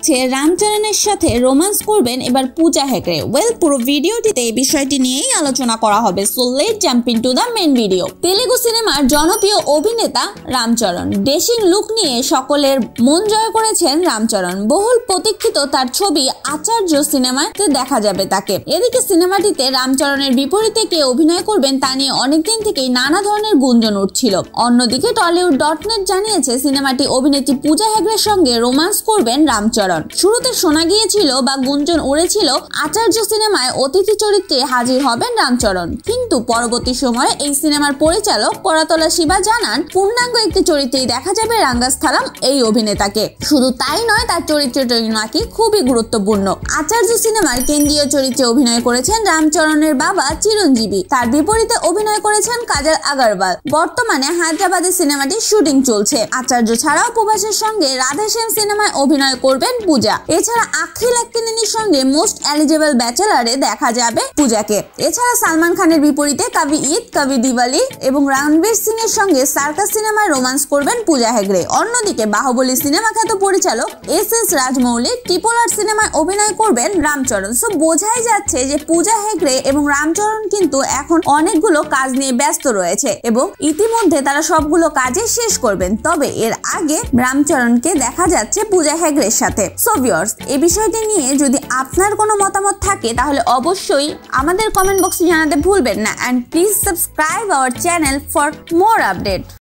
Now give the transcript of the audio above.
দেখছে রামচরণের সাথে রোমান্স করবেন এবার পূজা হেগড়ে ওয়েল পুরো ভিডিওটিতে এই বিষয়টি নিয়েই আলোচনা করা হবে so let jumping to the main video Telugu সিনেমার জনপ্রিয় অভিনেতা রামচরণ ড্রেসিং লুক নিয়ে সকলের মন জয় করেছেন রামচরণ বহুল প্রতীক্ষিত তার ছবি আচার্য সিনেমাতে দেখা যাবে তাকে এদিকে সিনেমাটিতে রামচরণের বিপরীতে কে অভিনয় করবেন তা নিয়ে অনেকদিন থেকেই নানা ধরনের গুঞ্জন উঠছিল অন্যদিকে টলিউড ডট নেট জানিয়েছে সিনেমাটি অভিনেত্রী পূজা হেগড়ের সঙ্গে রোমান্স করবেন রামচরণ বিবরণ শুরুতে শোনা গিয়েছিল বা গুঞ্জন উড়েছিল আচার্য সিনেমায় অতিথি চরিত্রে হাজির হবেন রামচরণ কিন্তু পরবর্তী সময়ে এই সিনেমার পরিচালক পরাতলা শিবা জানান পূর্ণাঙ্গ একটি চরিত্রেই দেখা যাবে রাঙ্গাস্থালাম এই অভিনেতাকে শুধু তাই নয় তার চরিত্রটি নাকি খুবই গুরুত্বপূর্ণ আচার্য সিনেমার কেন্দ্রীয় চরিত্রে অভিনয় করেছেন রামচরণের বাবা চিরঞ্জীবী তার বিপরীতে অভিনয় করেছেন কাজল আগারওয়াল বর্তমানে হায়দ্রাবাদে সিনেমাটির শুটিং চলছে আচার্য ছাড়াও প্রবাসের সঙ্গে রাধেশ্যাম সিনেমায় অভিনয় করবেন পূজা এছাড়া আখিল অ্যাক্টিনের সঙ্গে মোস্ট এলিজেবল ব্যাচেলারে দেখা যাবে পূজাকে এছাড়া সালমান খানের বিপরীতে কবি ঈদ কবি দিওয়ালি এবং রণবীর সিং এর সঙ্গে সার্কাস সিনেমায় রোমান্স করবেন পূজা হেগড়ে অন্যদিকে বাহুবলী সিনেমা খ্যাত পরিচালক এস এস রাজমৌলি আর সিনেমায় অভিনয় করবেন রামচরণ সো বোঝাই যাচ্ছে যে পূজা হেগড়ে এবং রামচরণ কিন্তু এখন অনেকগুলো কাজ নিয়ে ব্যস্ত রয়েছে এবং ইতিমধ্যে তারা সবগুলো কাজে শেষ করবেন তবে এর আগে রামচরণকে দেখা যাচ্ছে পূজা হেগড়ের সাথে সো ভিওর্স এ বিষয়টি নিয়ে যদি আপনার কোনো মতামত থাকে তাহলে অবশ্যই আমাদের কমেন্ট বক্সে জানাতে ভুলবেন না and please subscribe our channel for more update